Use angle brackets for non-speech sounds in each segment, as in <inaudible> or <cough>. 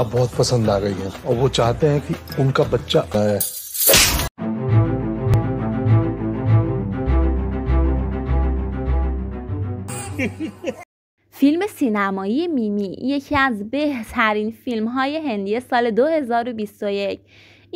अब बहुत पसंद आ गई है और वो चाहते हैं कि उनका बच्चा आए <laughs> فیلم سینمایی میمی یکی از بهترین فیلم های هندی سال 2021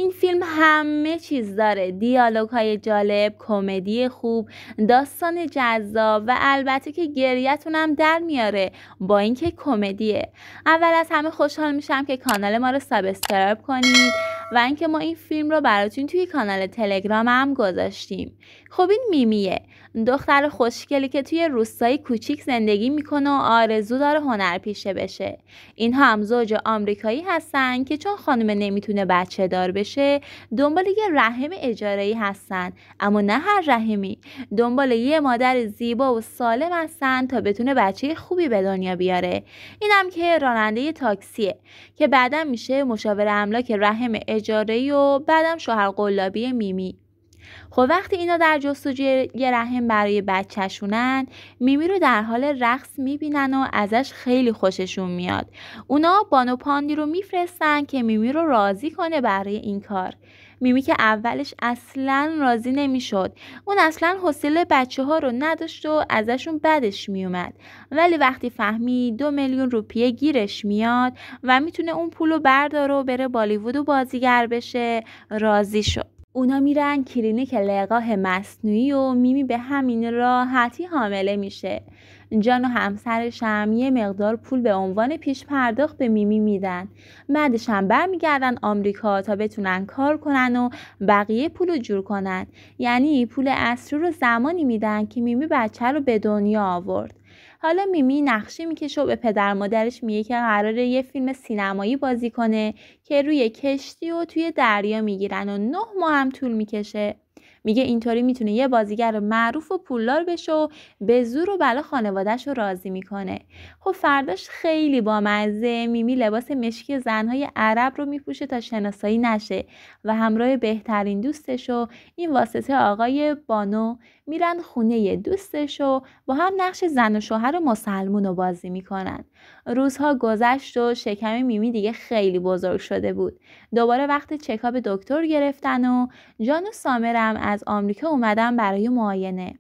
این فیلم همه چیز داره دیالوگ های جالب کمدی خوب داستان جذاب و البته که گریتون هم در میاره با اینکه کمدیه اول از همه خوشحال میشم که کانال ما رو سابسکرایب کنید و اینکه ما این فیلم رو براتون توی کانال تلگرام هم گذاشتیم خب این میمیه دختر خوشگلی که توی روستایی کوچیک زندگی میکنه و آرزو داره پیشه بشه اینها هم زوج آمریکایی هستن که چون خانم نمیتونه بچه دار بشه دنبال یه رحم اجاره هستن اما نه هر رحمی دنبال یه مادر زیبا و سالم هستن تا بتونه بچه خوبی به دنیا بیاره اینم که راننده تاکسیه که بعدا میشه مشاور املاک رحم اجاره و بعدم شوهر قلابی میمی خب وقتی اینا در جستجوی یه رحم برای بچهشونن میمی رو در حال رقص میبینن و ازش خیلی خوششون میاد اونا بانو پاندی رو میفرستن که میمی رو راضی کنه برای این کار میمی که اولش اصلا راضی نمیشد اون اصلا حوصله بچه ها رو نداشت و ازشون بدش میومد ولی وقتی فهمی دو میلیون روپیه گیرش میاد و میتونه اون پول رو برداره و بره بالیوود و بازیگر بشه راضی شد اونا میرن کلینیک لقاه مصنوعی و میمی به همین راحتی حامله میشه جان و همسرش یه مقدار پول به عنوان پیش پرداخت به میمی میدن بعدش هم برمیگردن آمریکا تا بتونن کار کنن و بقیه پول رو جور کنن یعنی پول اصری رو زمانی میدن که میمی بچه رو به دنیا آورد حالا میمی نقشی میکشه و به پدر مادرش میگه که قراره یه فیلم سینمایی بازی کنه که روی کشتی و توی دریا میگیرن و نه ماه هم طول میکشه میگه اینطوری میتونه یه بازیگر معروف و پولدار بشه و به زور و بلا خانوادهش رو راضی میکنه خب فرداش خیلی با مزه میمی لباس مشکی زنهای عرب رو میپوشه تا شناسایی نشه و همراه بهترین دوستش و این واسطه آقای بانو میرن خونه دوستش و با هم نقش زن و شوهر و مسلمون رو بازی میکنن روزها گذشت و شکم میمی دیگه خیلی بزرگ شده بود دوباره وقت چکاب دکتر گرفتن و جان و سامرم از آمریکا اومدن برای معاینه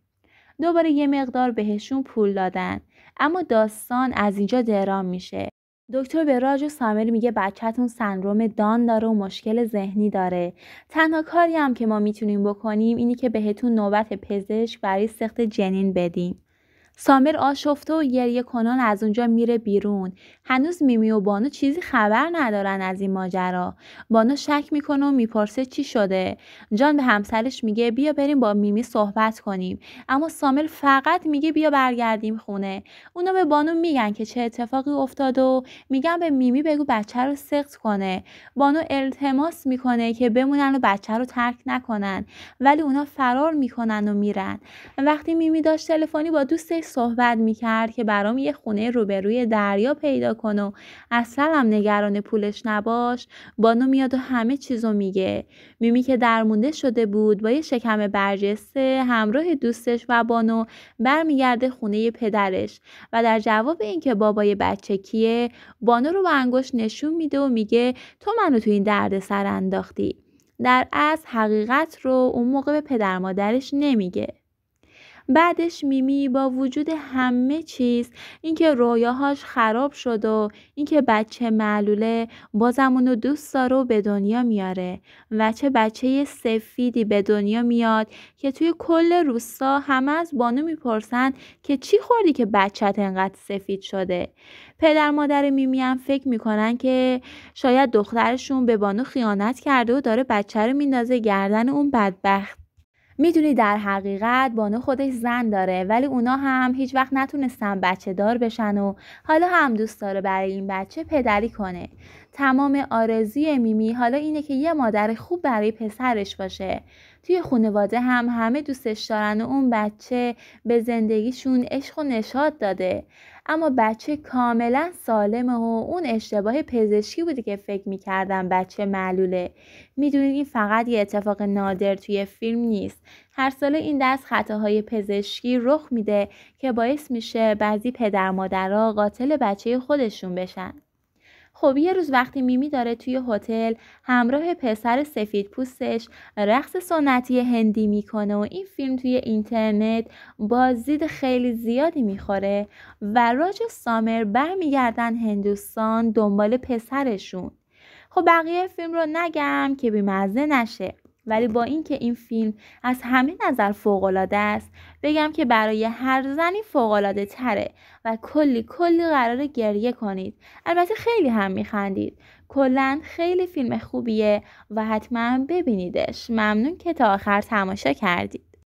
دوباره یه مقدار بهشون پول دادن اما داستان از اینجا درام میشه دکتر به راج و سامر میگه بچهتون سندروم دان داره و مشکل ذهنی داره تنها کاری هم که ما میتونیم بکنیم اینی که بهتون نوبت پزشک برای سخت جنین بدیم سامر آشفته و گریه کنان از اونجا میره بیرون هنوز میمی و بانو چیزی خبر ندارن از این ماجرا بانو شک میکنه و میپرسه چی شده جان به همسرش میگه بیا بریم با میمی صحبت کنیم اما سامر فقط میگه بیا برگردیم خونه اونا به بانو میگن که چه اتفاقی افتاد و میگن به میمی بگو بچه رو سخت کنه بانو التماس میکنه که بمونن و بچه رو ترک نکنن ولی اونا فرار میکنن و میرن وقتی میمی داشت تلفنی با دوستش صحبت میکرد که برام یه خونه روبروی دریا پیدا کن و اصلا هم نگران پولش نباش بانو میاد و همه چیزو میگه میمی که درمونده شده بود با یه شکم برجسته همراه دوستش و بانو برمیگرده خونه پدرش و در جواب اینکه بابای بچه کیه بانو رو با انگشت نشون میده و میگه تو منو تو این درد سر انداختی در از حقیقت رو اون موقع به پدر مادرش نمیگه بعدش میمی با وجود همه چیز اینکه رویاهاش خراب شد و اینکه بچه معلوله بازم اونو دوست داره و به دنیا میاره و چه بچه سفیدی به دنیا میاد که توی کل روستا همه از بانو میپرسن که چی خوردی که بچت انقدر سفید شده پدر مادر میمی هم فکر میکنن که شاید دخترشون به بانو خیانت کرده و داره بچه رو میندازه گردن اون بدبخت میدونی در حقیقت بانو خودش زن داره ولی اونا هم هیچ وقت نتونستن بچه دار بشن و حالا هم دوست داره برای این بچه پدری کنه تمام آرزوی میمی حالا اینه که یه مادر خوب برای پسرش باشه توی خانواده هم همه دوستش دارن و اون بچه به زندگیشون عشق و نشاد داده اما بچه کاملا سالمه و اون اشتباه پزشکی بوده که فکر میکردم بچه معلوله میدونید این فقط یه اتفاق نادر توی فیلم نیست هر ساله این دست خطاهای پزشکی رخ میده که باعث میشه بعضی پدر مادرها قاتل بچه خودشون بشن خب یه روز وقتی میمی داره توی هتل همراه پسر سفید پوستش رقص سنتی هندی میکنه و این فیلم توی اینترنت بازدید خیلی زیادی میخوره و راج سامر برمیگردن هندوستان دنبال پسرشون خب بقیه فیلم رو نگم که بیمزه نشه ولی با اینکه این فیلم از همه نظر فوقالعاده است بگم که برای هر زنی فوقالعاده تره و کلی کلی قرار گریه کنید البته خیلی هم میخندید کلا خیلی فیلم خوبیه و حتما ببینیدش ممنون که تا آخر تماشا کردید